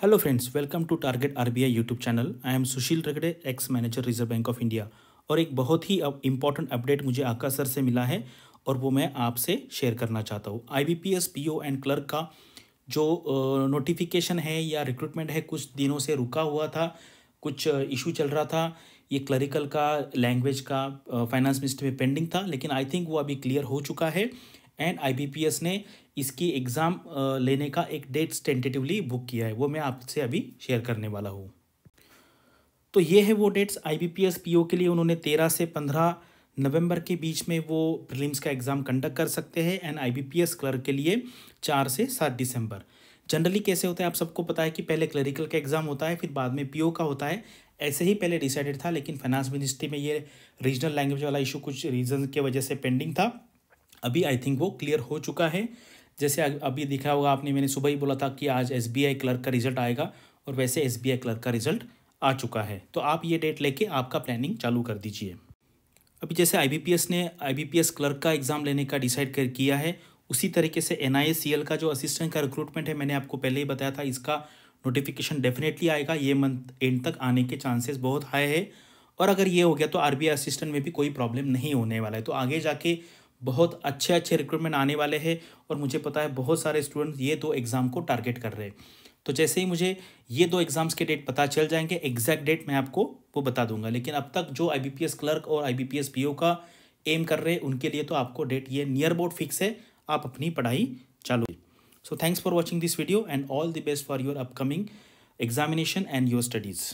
Hello friends, welcome to Target RBI YouTube channel I am Sushil Ragade ex manager Reserve Bank of India और एक बहुत ही important update मुझे आका sir से मिला है और वो मैं आपसे शेयर करना चाहता हूँ I B P S P O and clerk का जो नोटिफिकेशन है या रिक्रूटमेंट है कुछ दिनों से रुका हुआ था कुछ इशू चल रहा था ये क्लरिकल का लैंग्वेज का फाइनेंस मिनिस्टर में पेंडिंग था लेकिन आई थिंक वो अभी क्लियर हो चुका है एंड आईबीपीएस ने इसकी एग्ज़ाम लेने का एक डेट्स टेंटेटिवली बुक किया है वो मैं आपसे अभी शेयर करने वाला हूँ तो ये है वो डेट्स आईबीपीएस पीओ के लिए उन्होंने तेरह से पंद्रह नवंबर के बीच में वो प्रीलिम्स का एग्ज़ाम कंडक्ट कर सकते हैं एंड आईबीपीएस क्लर्क के लिए चार से सात दिसंबर जनरली कैसे होता है आप सबको पता है कि पहले क्लरिकल का एग्ज़ाम होता है फिर बाद में पीओ का होता है ऐसे ही पहले डिसाइडेड था लेकिन फाइनेंस मिनिस्ट्री में ये रीजनल लैंग्वेज वाला इशू कुछ रीजन के वजह से पेंडिंग था अभी आई थिंक वो क्लियर हो चुका है जैसे अभी दिखा होगा आपने मैंने सुबह ही बोला था कि आज एस क्लर्क का रिजल्ट आएगा और वैसे एस क्लर्क का रिजल्ट आ चुका है तो आप ये डेट लेके आपका प्लानिंग चालू कर दीजिए अभी जैसे एस ने एस क्लर्क का एग्ज़ाम लेने का डिसाइड कर किया है उसी तरीके से एन का जो असिस्टेंट का रिक्रूटमेंट है मैंने आपको पहले ही बताया था इसका नोटिफिकेशन डेफिनेटली आएगा ये मंथ एंड तक आने के चांसेस बहुत हाई है और अगर ये हो गया तो आर असिस्टेंट में भी कोई प्रॉब्लम नहीं होने वाला है तो आगे जाके बहुत अच्छे अच्छे रिक्रूटमेंट आने वाले हैं और मुझे पता है बहुत सारे स्टूडेंट्स ये दो एग्ज़ाम को टारगेट कर रहे हैं तो जैसे ही मुझे ये दो एग्ज़ाम्स के डेट पता चल जाएंगे एग्जैक्ट डेट मैं आपको वो बता दूंगा लेकिन अब तक जो आई क्लर्क और आई बी का एम कर रहे हैं उनके लिए तो आपको डेट ये नियर बोर्ड फिक्स है आप अपनी पढ़ाई चालू so thanks for watching this video and all the best for your upcoming examination and your studies